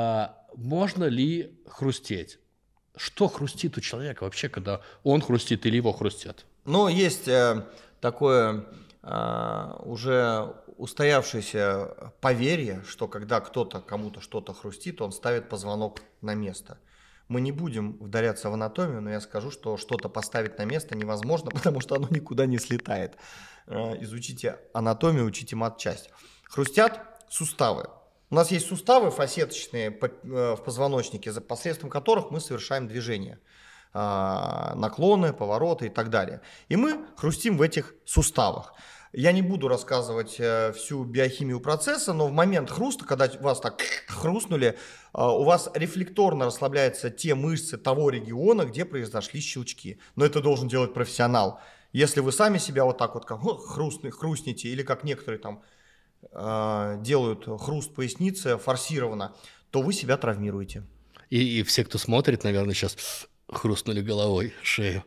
А, можно ли хрустеть? Что хрустит у человека вообще, когда он хрустит или его хрустят? Ну, есть э, такое э, уже устоявшееся поверье, что когда кто-то кому-то что-то хрустит, он ставит позвонок на место. Мы не будем вдаряться в анатомию, но я скажу, что что-то поставить на место невозможно, потому что оно никуда не слетает. Э, изучите анатомию, учите мат Хрустят суставы. У нас есть суставы фасеточные э, в позвоночнике, за посредством которых мы совершаем движение а, наклоны, повороты и так далее. И мы хрустим в этих суставах. Я не буду рассказывать э, всю биохимию процесса, но в момент хруста, когда вас так хрустнули, э, у вас рефлекторно расслабляются те мышцы того региона, где произошли щелчки. Но это должен делать профессионал. Если вы сами себя вот так вот как хрустните, или как некоторые там Э, делают хруст поясницы форсированно, то вы себя травмируете. И, и все, кто смотрит, наверное, сейчас хрустнули головой шею.